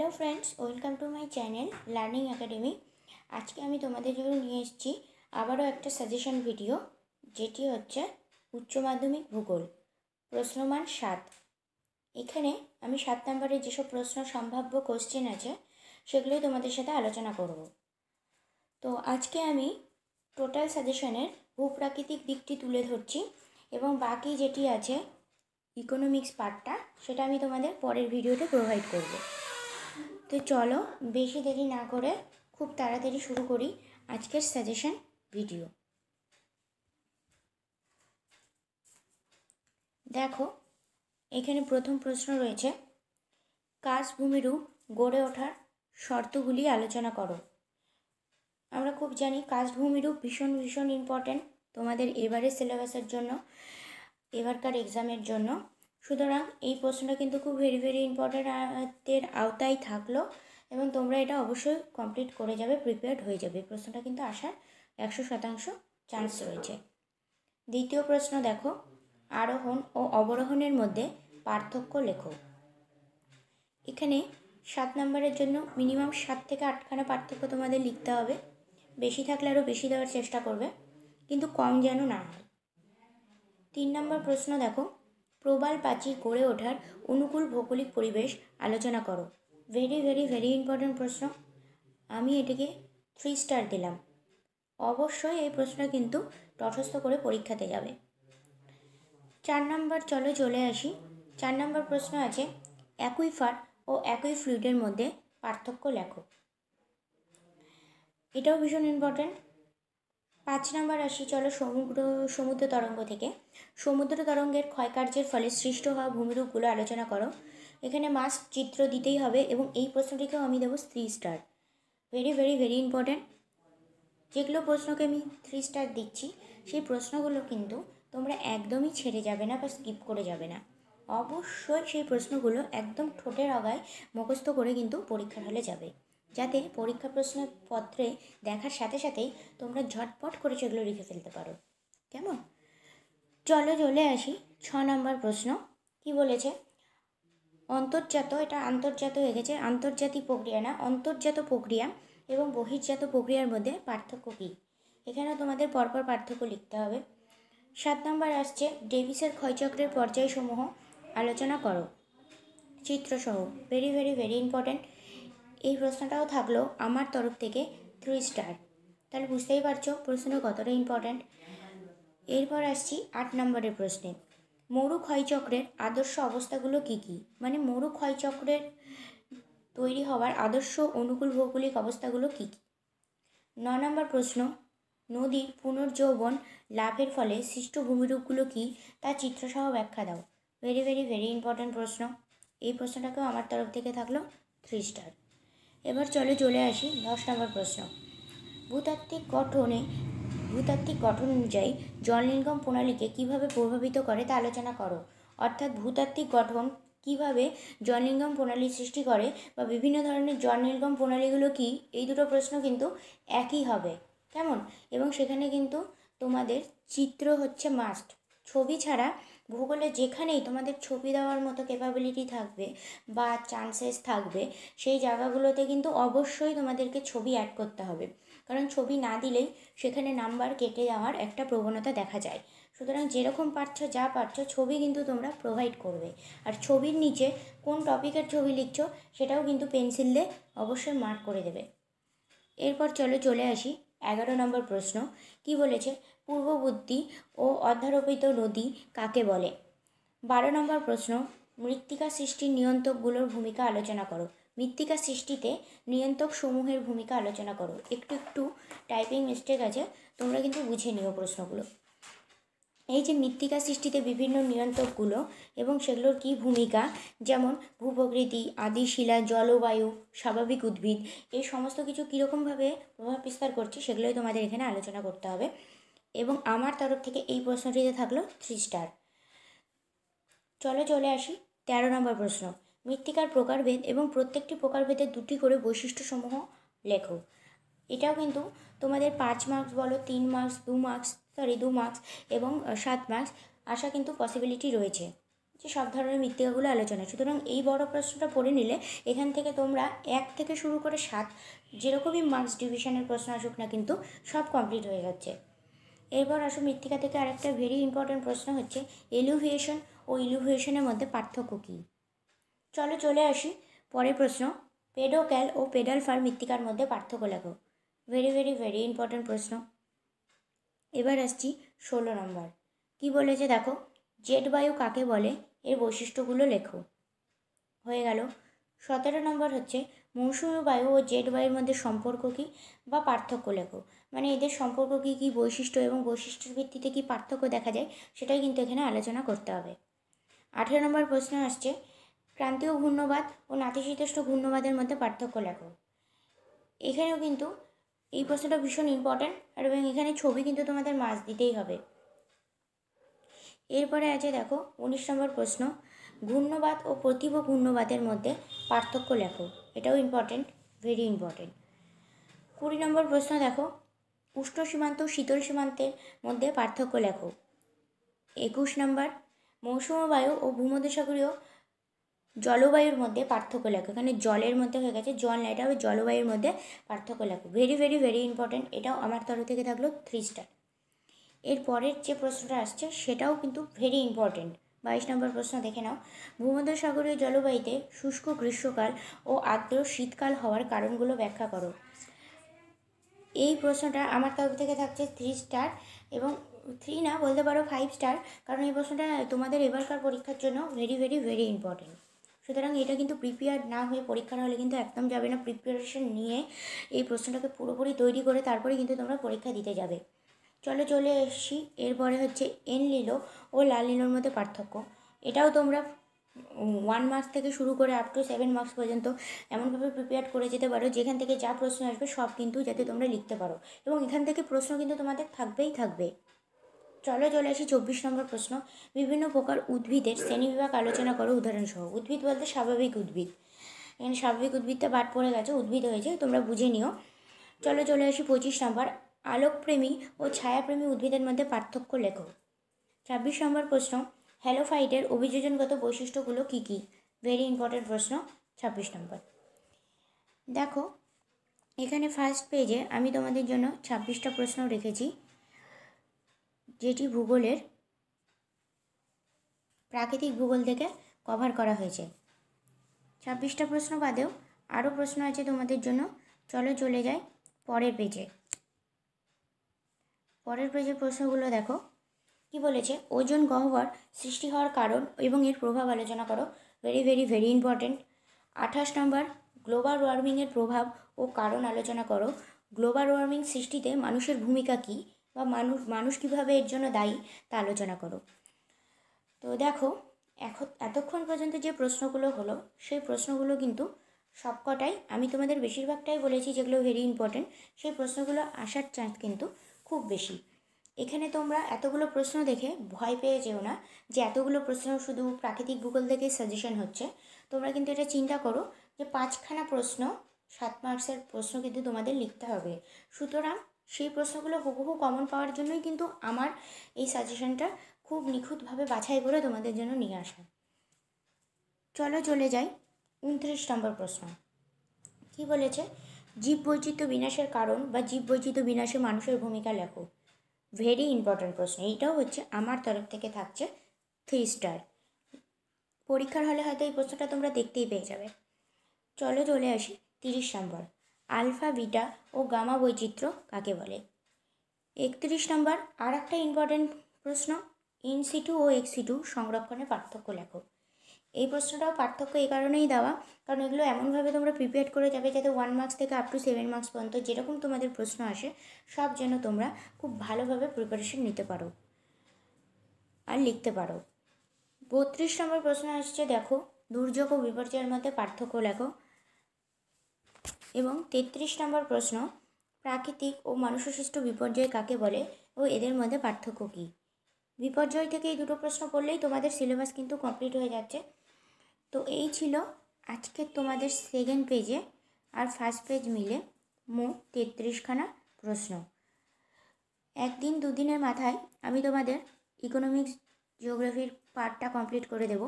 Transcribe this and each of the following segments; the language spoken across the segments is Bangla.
hello friends welcome to my channel learning academy আজকে আমি তোমাদের জন্য নিয়ে এসেছি আবারও একটা সাজেশন ভিডিও যেটি হচ্ছে উচ্চ মাধ্যমিক ভূগোল প্রশ্নমান সাত এখানে আমি সাত নম্বরে যেসব প্রশ্ন সম্ভাব্য কোশ্চেন আছে সেগুলোই তোমাদের সাথে আলোচনা করব তো আজকে আমি টোটাল সাজেশনের ভূপ্রাকৃতিক দিকটি তুলে ধরছি এবং বাকি যেটি আছে ইকোনমিক্স পার্টটা সেটা আমি তোমাদের পরের ভিডিওতে প্রোভাইড করবো তো চলো বেশি দেরি না করে খুব তাড়াতাড়ি শুরু করি আজকের সাজেশন ভিডিও দেখো এখানে প্রথম প্রশ্ন রয়েছে কাশভূমিরূপ গড়ে ওঠার শর্তগুলি আলোচনা করো আমরা খুব জানি কাশভূমিরূপ ভীষণ ভীষণ ইম্পর্ট্যান্ট তোমাদের এবারে সিলেবাসের জন্য এবারকার এক্সামের জন্য সুতরাং এই প্রশ্নটা কিন্তু খুব ভেরি ভেরি ইম্পর্ট্যান্টের আওতায় থাকলো এবং তোমরা এটা অবশ্যই কমপ্লিট করে যাবে প্রিপেয়ার্ড হয়ে যাবে প্রশ্নটা কিন্তু আসার একশো শতাংশ চান্স রয়েছে দ্বিতীয় প্রশ্ন দেখো আরোহণ ও অবরোহণের মধ্যে পার্থক্য লেখো এখানে সাত নম্বরের জন্য মিনিমাম সাত থেকে আটখানা পার্থক্য তোমাদের লিখতে হবে বেশি থাকলে আরও বেশি দেওয়ার চেষ্টা করবে কিন্তু কম যেন না হয় তিন নম্বর প্রশ্ন দেখো প্রবাল প্রাচীর গড়ে ওঠার অনুকূল ভৌগোলিক পরিবেশ আলোচনা করো ভেরি ভেরি ভেরি ইম্পর্ট্যান্ট প্রশ্ন আমি এটিকে থ্রি স্টার দিলাম অবশ্যই এই প্রশ্ন কিন্তু তটস্থ করে পরীক্ষাতে যাবে চার নম্বর চলো চলে আসি চার নম্বর প্রশ্ন আছে অ্যাকুইফার ও অ্যাকুই ফ্লুইডের মধ্যে পার্থক্য লেখো এটাও ভীষণ ইম্পর্ট্যান্ট পাঁচ নম্বর আসি চলো সমুদ্র সমুদ্র তরঙ্গ থেকে সমুদ্র তরঙ্গের ক্ষয়কার্যের ফলে সৃষ্ট হওয়া ভূমিরূপগুলো আলোচনা করো এখানে মাস্ক চিত্র দিতেই হবে এবং এই প্রশ্নটিকেও আমি দেবো three star very very very important যেগুলো প্রশ্নকে আমি থ্রি স্টার দিচ্ছি সেই প্রশ্নগুলো কিন্তু তোমরা একদমই ছেড়ে যাবে না বা স্কিপ করে যাবে না অবশ্যই সেই প্রশ্নগুলো একদম ঠোঁটের আগায় মুখস্থ করে কিন্তু পরীক্ষার হলে যাবে যাতে পরীক্ষা প্রশ্নপত্রে দেখার সাথে সাথেই তোমরা ঝটপট করে সেগুলো লিখে ফেলতে পারো কেমন চলো চলে আসি ছ নম্বর প্রশ্ন কি বলেছে অন্তর্জাত এটা আন্তর্জাত হয়ে গেছে আন্তর্জাতিক প্রক্রিয়া না অন্তর্জাত প্রক্রিয়া এবং বহির্জাত প্রক্রিয়ার মধ্যে পার্থক্য কী এখানেও তোমাদের পরপর পার্থক্য লিখতে হবে সাত নম্বর আসছে ডেভিসের ক্ষয়চক্রের পর্যায়সমূহ আলোচনা করো চিত্রসহ ভেরি ভেরি ভেরি ইম্পর্ট্যান্ট এই প্রশ্নটাও থাকলো আমার তরফ থেকে থ্রি স্টার তাহলে বুঝতেই পারছো প্রশ্ন কতটা ইম্পর্ট্যান্ট এরপর আসছি আট নম্বরের প্রশ্নে মরু ক্ষয়চক্রের আদর্শ অবস্থাগুলো কি কি মানে মরু ক্ষয়চক্রের তৈরি হওয়ার আদর্শ অনুকূল ভৌগোলিক অবস্থাগুলো কি কি ন নম্বর প্রশ্ন নদীর পুনর্যৌবন লাভের ফলে সৃষ্ট ভূমিরূপগুলো কি তা চিত্রসহ ব্যাখ্যা দাও ভেরি ভেরি ভেরি ইম্পর্ট্যান্ট প্রশ্ন এই প্রশ্নটাকেও আমার তরফ থেকে থাকলো থ্রি স্টার এবার চলে চলে আসি দশ নম্বর প্রশ্ন ভূতাত্ত্বিক গঠনে ভূতাত্ত্বিক গঠন অনুযায়ী জল নির্গম প্রণালীকে কীভাবে প্রভাবিত করে তা আলোচনা করো অর্থাৎ ভূতাত্ত্বিক গঠন কিভাবে জল নির্গম প্রণালী সৃষ্টি করে বা বিভিন্ন ধরনের জল নির্গম প্রণালীগুলো কি এই দুটো প্রশ্ন কিন্তু একই হবে কেমন এবং সেখানে কিন্তু তোমাদের চিত্র হচ্ছে মাস্ট ছবি ছাড়া ভূগোলে যেখানেই তোমাদের ছবি দেওয়ার মতো ক্যাপাবিলিটি থাকবে বা চান্সেস থাকবে সেই জায়গাগুলোতে কিন্তু অবশ্যই তোমাদেরকে ছবি অ্যাড করতে হবে কারণ ছবি না দিলেই সেখানে নাম্বার কেটে যাওয়ার একটা প্রবণতা দেখা যায় সুতরাং যেরকম পারছো যা পারছো ছবি কিন্তু তোমরা প্রোভাইড করবে আর ছবির নিচে কোন টপিকের ছবি লিখছো সেটাও কিন্তু পেন্সিল দিয়ে অবশ্যই মার্ক করে দেবে এরপর চলো চলে আসি এগারো নম্বর প্রশ্ন কি বলেছে পূর্ববর্তী ও অধ্যারোপিত নদী কাকে বলে বারো নম্বর প্রশ্ন মৃত্তিকা সৃষ্টির নিয়ন্ত্রকগুলোর ভূমিকা আলোচনা করো মৃত্তিকা সৃষ্টিতে নিয়ন্ত্রক সমূহের ভূমিকা আলোচনা করো একটু একটু টাইপিং মিস্টেক আছে তোমরা কিন্তু বুঝে নিও প্রশ্নগুলো এই যে মৃত্তিকা সৃষ্টিতে বিভিন্ন নিয়ন্ত্রকগুলো এবং সেগুলোর কি ভূমিকা যেমন ভূপ্রকৃতি আদি শিলা জলবায়ু স্বাভাবিক উদ্ভিদ এই সমস্ত কিছু কীরকমভাবে প্রভাব বিস্তার করছে সেগুলোই তোমাদের এখানে আলোচনা করতে হবে এবং আমার তরফ থেকে এই প্রশ্নটিতে থাকলো থ্রি স্টার চলো চলে আসি তেরো নম্বর প্রশ্ন মৃত্তিকার প্রকারভেদ এবং প্রত্যেকটি প্রকারভেদের দুটি করে বৈশিষ্ট্যসমূহ লেখো এটাও কিন্তু তোমাদের পাঁচ মার্কস বলো তিন মার্কস দু মার্কস সরি দু মার্কস এবং সাত মার্কস আসা কিন্তু পসিবিলিটি রয়েছে যে সব ধরনের মৃত্তিকাগুলো আলোচনা সুতরাং এই বড় প্রশ্নটা পড়ে নিলে এখান থেকে তোমরা এক থেকে শুরু করে সাত যেরকমই মার্কস ডিভিশনের প্রশ্ন আসুক না কিন্তু সব কমপ্লিট হয়ে যাচ্ছে এরপর আসো মৃত্তিকা থেকে আরেকটা ভেরি ইম্পর্ট্যান্ট প্রশ্ন হচ্ছে এলুভিয়েশন ও ইলুভিয়েশনের মধ্যে পার্থক্য কী চলো চলে আসি পরের প্রশ্ন পেডোক্যাল ও পেডাল ফার মৃত্তিকার মধ্যে পার্থক্য লাগো ভেরি ভেরি ভেরি ইম্পর্ট্যান্ট প্রশ্ন এবার আসছি ষোলো নম্বর কি বলেছে দেখো জেট বায়ু কাকে বলে এর বৈশিষ্ট্যগুলো লেখো হয়ে গেল সতেরো নম্বর হচ্ছে মৌসুমী বায়ু ও জেট বায়ুর মধ্যে সম্পর্ক কী বা পার্থক্য লেখো মানে এদের সম্পর্ক কী কী বৈশিষ্ট্য এবং বৈশিষ্ট্যের ভিত্তিতে কী পার্থক্য দেখা যায় সেটাই কিন্তু এখানে আলোচনা করতে হবে আঠেরো নম্বর প্রশ্ন আসছে ক্রান্তীয় ঘূর্ণবাদ ও নাতিশীতোষ্ণ ঘূর্ণবাদের মধ্যে পার্থক্য লেখো এখানেও কিন্তু এই প্রশ্নটা ভীষণ ইম্পর্ট্যান্ট আর এবং এখানে ছবি কিন্তু তোমাদের মাছ দিতেই হবে এরপরে আছে দেখো উনিশ নম্বর প্রশ্ন ঘূর্ণবাদ ও প্রতিভ ঘূর্ণবাদের মধ্যে পার্থক্য লেখো এটাও ইম্পর্টেন্ট ভেরি ইম্পর্টেন্ট কুড়ি নম্বর প্রশ্ন দেখো উষ্ণ সীমান্ত শীতল সীমান্তের মধ্যে পার্থক্য লেখো একুশ নম্বর মৌসুমবায়ু বায়ু ও ভূমধ্যসাগরীয় জলবায়ুর মধ্যে পার্থক্য লেখো এখানে জলের মধ্যে হয়ে গেছে জল না এটা হবে জলবায়ুর মধ্যে পার্থক্য লেখো ভেরি ভেরি ভেরি ইম্পর্টেন্ট এটাও আমার তরফ থেকে থাকলো থ্রি স্টার এর পরের যে প্রশ্নটা আসছে সেটাও কিন্তু ভেরি ইম্পর্টেন্ট বাইশ নম্বর প্রশ্ন দেখে নাও ভূমধ্যসাগরীয় জলবায়ুতে শুষ্ক গ্রীষ্মকাল ও আর্দ্র শীতকাল হওয়ার কারণগুলো ব্যাখ্যা করো এই প্রশ্নটা আমার তরফ থেকে থাকছে থ্রি স্টার এবং থ্রি না বলতে পারো ফাইভ স্টার কারণ এই প্রশ্নটা তোমাদের এবারকার পরীক্ষার জন্য ভেরি ভেরি ভেরি ইম্পর্টেন্ট সুতরাং এটা কিন্তু প্রিপেয়ার না হয়ে পরীক্ষার হলে কিন্তু একদম যাবে না প্রিপারেশন নিয়ে এই প্রশ্নটাকে পুরোপুরি তৈরি করে তারপরে কিন্তু তোমরা পরীক্ষা দিতে যাবে চলো চলে এসছি এরপরে হচ্ছে এন লিলো ও লাল লিলোর মধ্যে পার্থক্য এটাও তোমরা ওয়ান মার্কস থেকে শুরু করে আপ টু সেভেন মার্কস পর্যন্ত এমনভাবে প্রিপেয়ার করে যেতে পারো যেখান থেকে যা প্রশ্ন আসবে সব কিন্তু যাতে তোমরা লিখতে পারো এবং এখান থেকে প্রশ্ন কিন্তু তোমাদের থাকবেই থাকবে চলো চলে আসি চব্বিশ নম্বর প্রশ্ন বিভিন্ন প্রকার উদ্ভিদের শ্রেণীবিভাগ আলোচনা করো উদাহরণসহ উদ্ভিদ বলতে স্বাভাবিক উদ্ভিদ এখানে স্বাভাবিক উদ্ভিদটা বাট পড়ে গেছে উদ্ভিদ হয়েছে তোমরা বুঝে নিও চলো চলে আসি পঁচিশ নম্বর আলোকপ্রেমী ও ছায়াপ্রেমী উদ্ভিদের মধ্যে পার্থক্য লেখ ছাব্বিশ নম্বর প্রশ্ন হ্যালোফাইটের অভিযোজনগত বৈশিষ্ট্যগুলো কী কী ভেরি ইম্পর্টেন্ট প্রশ্ন ছাব্বিশ নম্বর দেখো এখানে ফার্স্ট পেজে আমি তোমাদের জন্য ছাব্বিশটা প্রশ্ন রেখেছি যেটি ভূগোলের প্রাকৃতিক ভূগোল থেকে কভার করা হয়েছে ছাব্বিশটা প্রশ্ন বাদেও আরও প্রশ্ন আছে তোমাদের জন্য চলো চলে যাই পরের পেজে পরের পেজের প্রশ্নগুলো দেখো কি বলেছে ওজন গহ্বর সৃষ্টি হওয়ার কারণ এবং এর প্রভাব আলোচনা করো ভেরি ভেরি ভেরি ইম্পর্টেন্ট আঠাশ নম্বর গ্লোবাল ওয়ার্মিংয়ের প্রভাব ও কারণ আলোচনা করো গ্লোবাল ওয়ার্মিং সৃষ্টিতে মানুষের ভূমিকা কী বা মানুষ মানুষ কীভাবে এর জন্য দায়ী তা আলোচনা করো তো দেখো এখন এতক্ষণ পর্যন্ত যে প্রশ্নগুলো হলো সেই প্রশ্নগুলো কিন্তু সবকটাই আমি তোমাদের বেশিরভাগটাই বলেছি যেগুলো ভেরি ইম্পর্টেন্ট সেই প্রশ্নগুলো আসার চান্স কিন্তু খুব বেশি এখানে তোমরা এতগুলো প্রশ্ন দেখে ভয় পেয়ে যেও না যে এতগুলো প্রশ্ন শুধু প্রাকৃতিক ভূগোল থেকে সাজেশন হচ্ছে তোমরা কিন্তু এটা চিন্তা করো যে পাঁচখানা প্রশ্ন সাত মার্কসের প্রশ্ন কিন্তু তোমাদের লিখতে হবে সুতরাং সেই প্রশ্নগুলো হুবহু কমন পাওয়ার জন্যই কিন্তু আমার এই সাজেশনটা খুব নিখুঁতভাবে বাছাই করে তোমাদের জন্য নিয়ে আসা চলো চলে যাই উনত্রিশ নম্বর প্রশ্ন কি বলেছে বৈচিত্র্য বিনাশের কারণ বা বৈচিত্র্য বিনাশে মানুষের ভূমিকা লেখো ভেরি ইম্পর্ট্যান্ট প্রশ্ন এইটাও হচ্ছে আমার তরফ থেকে থাকছে থ্রি স্টার পরীক্ষার হলে হয়তো এই প্রশ্নটা তোমরা দেখতেই পেয়ে যাবে চলো চলে আসি তিরিশ নম্বর আলফা বিটা ও গামা বৈচিত্র্য কাকে বলে একত্রিশ নম্বর আর একটা ইম্পর্ট্যান্ট প্রশ্ন ইনসিটু ও এক্স সিটু সংরক্ষণের পার্থক্য লেখো এই প্রশ্নটাও পার্থক্য এই কারণেই দেওয়া কারণ এগুলো এমনভাবে তোমরা প্রিপেয়ার করে যাবে যাতে ওয়ান মার্কস থেকে আপ টু সেভেন মার্কস পর্যন্ত যেরকম তোমাদের প্রশ্ন আসে সব যেন তোমরা খুব ভালোভাবে প্রিপারেশন নিতে পারো আর লিখতে পারো বত্রিশ নম্বর প্রশ্ন আসছে দেখো দুর্যোগ ও বিপর্যয়ের মধ্যে পার্থক্য লেখো এবং তেত্রিশ নম্বর প্রশ্ন প্রাকৃতিক ও মানুষসৃষ্ট বিপর্যয় কাকে বলে ও এদের মধ্যে পার্থক্য কী বিপর্যয় থেকে এই দুটো প্রশ্ন পড়লেই তোমাদের সিলেবাস কিন্তু কমপ্লিট হয়ে যাচ্ছে তো এই ছিল আজকে তোমাদের সেকেন্ড পেজে আর ফার্স্ট পেজ মিলে মোট তেত্রিশখানা প্রশ্ন একদিন দুদিনের মাথায় আমি তোমাদের ইকোনমিক্স জিওগ্রাফির পার্টটা কমপ্লিট করে দেব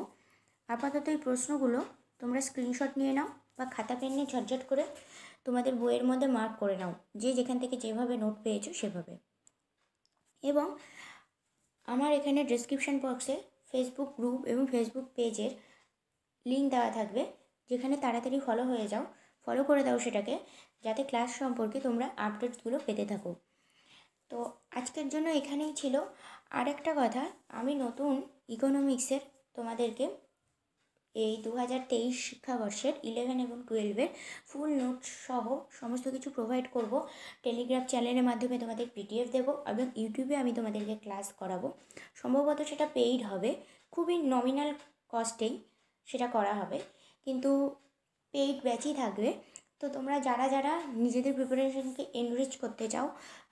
আপাতত এই প্রশ্নগুলো তোমরা স্ক্রিনশট নিয়ে নাও বা খাতা পেন নিয়ে ঝটঝট করে তোমাদের বইয়ের মধ্যে মার্ক করে নাও যে যেখান থেকে যেভাবে নোট পেয়েছো সেভাবে এবং আমার এখানে ডিসক্রিপশান বক্সে ফেসবুক গ্রুপ এবং ফেসবুক পেজের লিঙ্ক দেওয়া থাকবে যেখানে তাড়াতাড়ি ফলো হয়ে যাও ফলো করে দাও সেটাকে যাতে ক্লাস সম্পর্কে তোমরা আপডেটসগুলো পেতে থাকো তো আজকের জন্য এখানেই ছিল আর একটা কথা আমি নতুন ইকোনমিক্সের তোমাদেরকে এই দু হাজার তেইশ শিক্ষাবর্ষের ইলেভেন এবং টুয়েলভের ফুল নোটস সহ সমস্ত কিছু প্রোভাইড করব টেলিগ্রাম চ্যানেলের মাধ্যমে তোমাদের পিডিএফ দেবো এবং ইউটিউবে আমি তোমাদেরকে ক্লাস করাবো সম্ভবত সেটা পেইড হবে খুবই নমিনাল কস্টেই সেটা করা হবে কিন্তু পেইড ব্যাচই থাকবে তো তোমরা যারা যারা নিজেদের প্রিপারেশনকে এনরিচ করতে চাও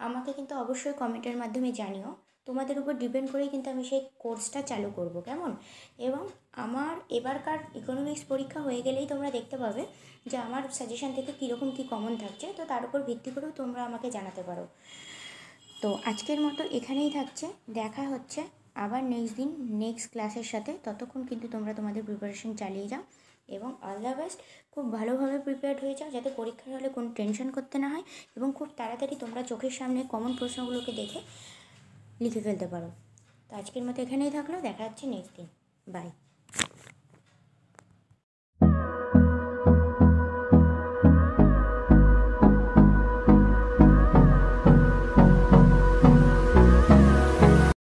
আমাকে কিন্তু অবশ্যই কমেন্টের মাধ্যমে জানিও তোমাদের উপর ডিপেন্ড করেই কিন্তু আমি সেই কোর্সটা চালু করব কেমন এবং আমার এবারকার ইকোনমিক্স পরীক্ষা হয়ে গেলেই তোমরা দেখতে পাবে যে আমার সাজেশান থেকে কীরকম কী কমন থাকছে তো তার উপর ভিত্তি করেও তোমরা আমাকে জানাতে পারো তো আজকের মতো এখানেই থাকছে দেখা হচ্ছে আবার নেক্সট দিন নেক্সট ক্লাসের সাথে ততক্ষণ কিন্তু তোমরা তোমাদের প্রিপারেশন চালিয়ে যাও এবং অল দ্য বেস্ট খুব ভালোভাবে প্রিপেয়ার্ড হয়ে যাও যাতে পরীক্ষার হলে কোনো টেনশন করতে না হয় এবং খুব তাড়াতাড়ি তোমরা চোখের সামনে কমন প্রশ্নগুলোকে দেখে লিখে ফেলতে পারো তো আজকের মতো এখানেই থাকলো দেখা যাচ্ছে নেক্সট দিন বাই